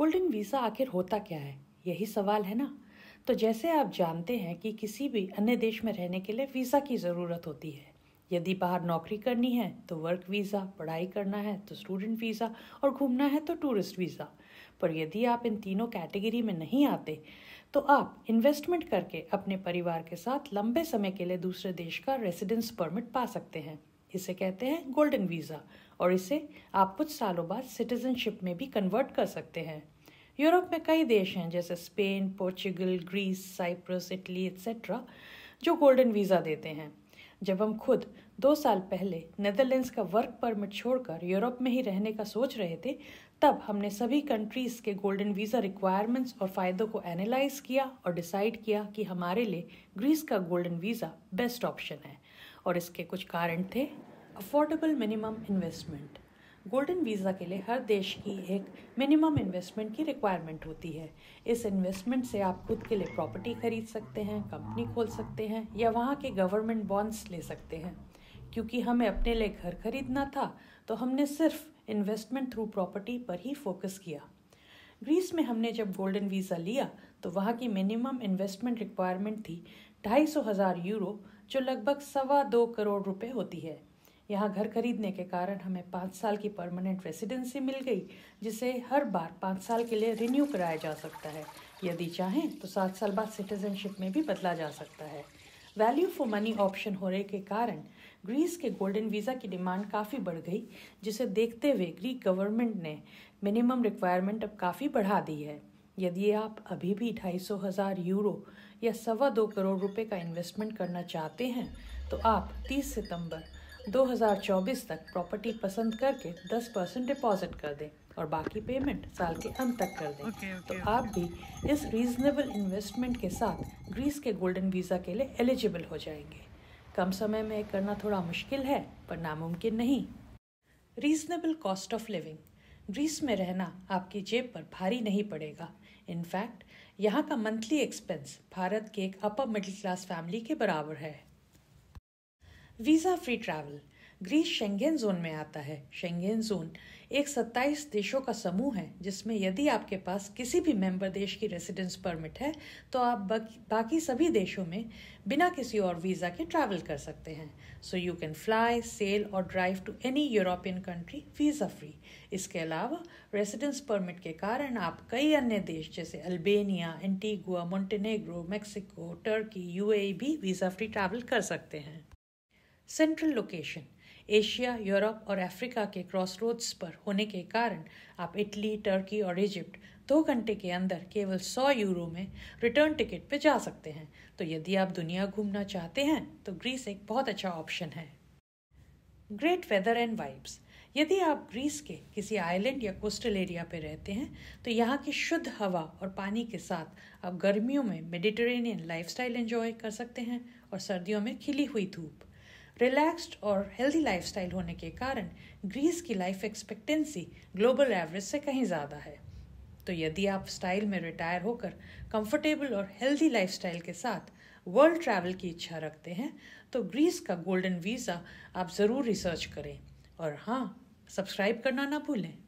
golden visa आखिर होता क्या है यही सवाल है ना तो जैसे आप जानते हैं कि किसी भी अन्य देश में रहने के लिए वीज़ा की ज़रूरत होती है यदि बाहर नौकरी करनी है तो वर्क वीज़ा पढ़ाई करना है तो स्टूडेंट वीज़ा और घूमना है तो टूरिस्ट वीज़ा पर यदि आप इन तीनों कैटेगरी में नहीं आते तो आप इन्वेस्टमेंट करके अपने परिवार के साथ लंबे समय के लिए दूसरे देश का रेसिडेंस परमिट पा सकते हैं इसे कहते हैं गोल्डन वीज़ा और इसे आप कुछ सालों बाद सिटीजनशिप में भी कन्वर्ट कर सकते हैं यूरोप में कई देश हैं जैसे Spain Portugal Greece Cyprus Italy etcetera जो गोल्डन वीज़ा देते हैं जब हम खुद दो साल पहले नेदरलैंड्स का वर्क परमिट छोड़कर यूरोप में ही रहने का सोच रहे थे तब हमने सभी कंट्रीज़ के गोल्डन वीज़ा रिक्वायरमेंट्स और फ़ायदों को एनालाइज किया और डिसाइड किया कि हमारे लिए ग्रीस का गोल्डन वीज़ा बेस्ट ऑप्शन है और इसके कुछ कारण थे affordable minimum investment golden visa के लिए हर देश की एक मिनिमम इन्वेस्टमेंट की रिक्वायरमेंट होती है इस इन्वेस्टमेंट से आप खुद के लिए प्रॉपर्टी खरीद सकते हैं कंपनी खोल सकते हैं या वहाँ के गवर्नमेंट बॉन्ड्स ले सकते हैं क्योंकि हमें अपने लिए घर खरीदना था तो हमने सिर्फ इन्वेस्टमेंट थ्रू प्रॉपर्टी पर ही फोकस किया ग्रीस में हमने जब गोल्डन वीज़ा लिया तो वहाँ की मिनिमम इन्वेस्टमेंट रिक्वायरमेंट थी ढाई सौ हज़ार यूरो जो लगभग सवा दो करोड़ रुपए होती है यहाँ घर खरीदने के कारण हमें पाँच साल की परमानेंट रेसिडेंसी मिल गई जिसे हर बार पाँच साल के लिए रिन्यू कराया जा सकता है यदि चाहें तो सात साल बाद सिटीजनशिप में भी बदला जा सकता है वैल्यू फॉर मनी ऑप्शन होने के कारण ग्रीस के गोल्डन वीज़ा की डिमांड काफ़ी बढ़ गई जिसे देखते हुए ग्रीक गवर्नमेंट ने मिनिमम रिक्वायरमेंट अब काफ़ी बढ़ा दी है यदि आप अभी भी ढाई सौ हज़ार यूरो या सवा दो करोड़ रुपए का इन्वेस्टमेंट करना चाहते हैं तो आप 30 सितंबर 2024 तक प्रॉपर्टी पसंद करके 10 परसेंट डिपॉजिट कर दें और बाकी पेमेंट साल के अंत तक कर दें okay, okay, तो आप भी इस रीजनेबल इन्वेस्टमेंट के साथ ग्रीस के गोल्डन वीज़ा के लिए एलिजिबल हो जाएंगे कम समय में करना थोड़ा मुश्किल है पर नामुमकिन नहीं reasonable cost of living Greece में रहना आपकी जेब पर भारी नहीं पड़ेगा इनफैक्ट यहाँ का मंथली एक्सपेंस भारत के एक अपर मिडिल क्लास फैमिली के बराबर है visa free travel Greece Schengen zone में आता है शेंगेन जोन एक 27 देशों का समूह है जिसमें यदि आपके पास किसी भी मेंबर देश की रेसिडेंस परमिट है तो आप बाकी सभी देशों में बिना किसी और वीज़ा के ट्रैवल कर सकते हैं so you can fly sail और drive to any European country visa free इसके अलावा रेसिडेंस परमिट के कारण आप कई अन्य देश जैसे Albania Antigua Montenegro Mexico Turkey you भी वीज़ा फ्री ट्रैवल कर सकते हैं सेंट्रल लोकेशन एशिया यूरोप और अफ्रीका के क्रॉस रोड्स पर होने के कारण आप इटली टर्की और इजिप्ट दो घंटे के अंदर केवल सौ यूरो में रिटर्न टिकट पर जा सकते हैं तो यदि आप दुनिया घूमना चाहते हैं तो ग्रीस एक बहुत अच्छा ऑप्शन है ग्रेट वेदर एंड वाइब्स यदि आप ग्रीस के किसी आइलैंड या कोस्टल एरिया पर रहते हैं तो यहाँ की शुद्ध हवा और पानी के साथ आप गर्मियों में मेडिटेरेनियन लाइफस्टाइल एंजॉय कर सकते हैं और सर्दियों में खिली हुई धूप रिलैक्स्ड और हेल्दी लाइफस्टाइल होने के कारण ग्रीस की लाइफ एक्सपेक्टेंसी ग्लोबल एवरेज से कहीं ज़्यादा है तो यदि आप स्टाइल में रिटायर होकर कंफर्टेबल और हेल्दी लाइफस्टाइल के साथ वर्ल्ड ट्रैवल की इच्छा रखते हैं तो ग्रीस का गोल्डन वीज़ा आप ज़रूर रिसर्च करें और हाँ सब्सक्राइब करना ना भूलें